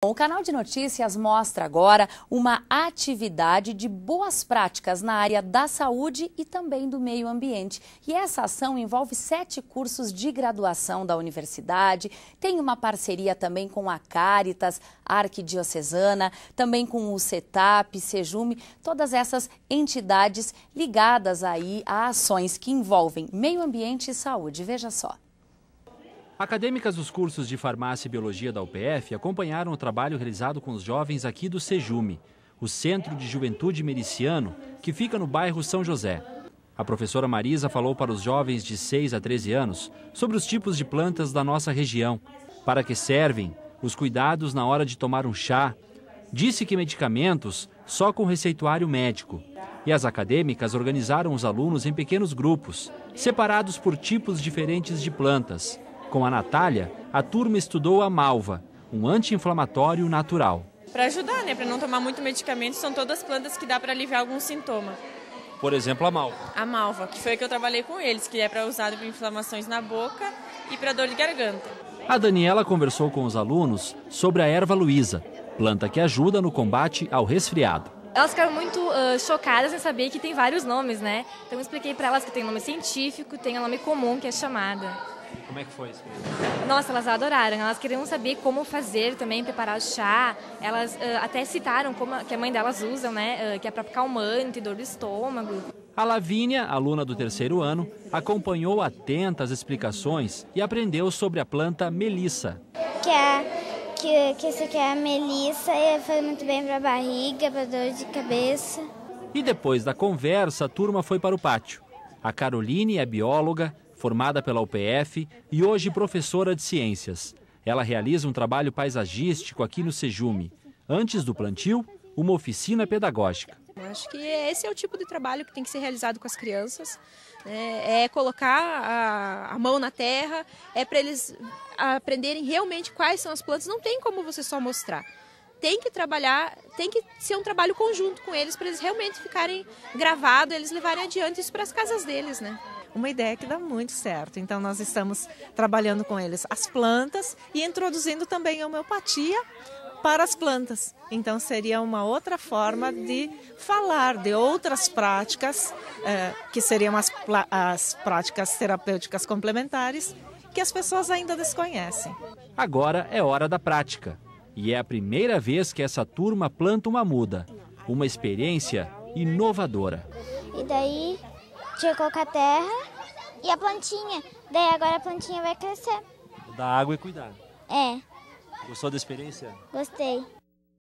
O canal de notícias mostra agora uma atividade de boas práticas na área da saúde e também do meio ambiente. E essa ação envolve sete cursos de graduação da universidade, tem uma parceria também com a Caritas, a Arquidiocesana, também com o CETAP, Sejume, todas essas entidades ligadas aí a ações que envolvem meio ambiente e saúde. Veja só. Acadêmicas dos cursos de Farmácia e Biologia da UPF acompanharam o trabalho realizado com os jovens aqui do Sejume, o Centro de Juventude Mericiano, que fica no bairro São José. A professora Marisa falou para os jovens de 6 a 13 anos sobre os tipos de plantas da nossa região, para que servem, os cuidados na hora de tomar um chá. Disse que medicamentos só com receituário médico. E as acadêmicas organizaram os alunos em pequenos grupos, separados por tipos diferentes de plantas com a Natália, a turma estudou a malva, um anti-inflamatório natural. Para ajudar, né? Para não tomar muito medicamento, são todas plantas que dá para aliviar algum sintoma. Por exemplo, a malva. A malva, que foi a que eu trabalhei com eles, que é para usar para inflamações na boca e para dor de garganta. A Daniela conversou com os alunos sobre a erva luísa, planta que ajuda no combate ao resfriado. Elas ficaram muito uh, chocadas em saber que tem vários nomes, né? Então eu expliquei para elas que tem nome científico, tem o um nome comum que é chamada. Como é que foi isso? Nossa, elas adoraram. Elas queriam saber como fazer também, preparar o chá. Elas uh, até citaram como a, que a mãe delas usa, né? Uh, que é para calmante, dor do estômago. A Lavínia, aluna do terceiro ano, acompanhou atenta as explicações e aprendeu sobre a planta melissa. Que é que, que esse aqui é a melissa e faz muito bem para a barriga, para dor de cabeça. E depois da conversa, a turma foi para o pátio. A Caroline é bióloga, formada pela UPF e hoje professora de ciências. Ela realiza um trabalho paisagístico aqui no Sejume. Antes do plantio, uma oficina pedagógica. Acho que esse é o tipo de trabalho que tem que ser realizado com as crianças. Né? É colocar a, a, mão na terra, é para eles aprenderem realmente quais são as plantas. Não tem como você só mostrar. Tem que trabalhar, tem que ser um trabalho conjunto com eles para eles realmente ficarem gravados, eles levarem adiante isso para as casas deles, né? uma ideia que dá muito certo. Então, nós estamos trabalhando com eles as plantas e introduzindo também a homeopatia para as plantas. Então, seria uma outra forma de falar de outras práticas, eh, que seriam as, as práticas terapêuticas complementares, que as pessoas ainda desconhecem. Agora é hora da prática. E é a primeira vez que essa turma planta uma muda. Uma experiência inovadora. E daí tinha que colocar terra e a plantinha. Daí agora a plantinha vai crescer. Dar água e cuidar. É. Gostou da experiência? Gostei.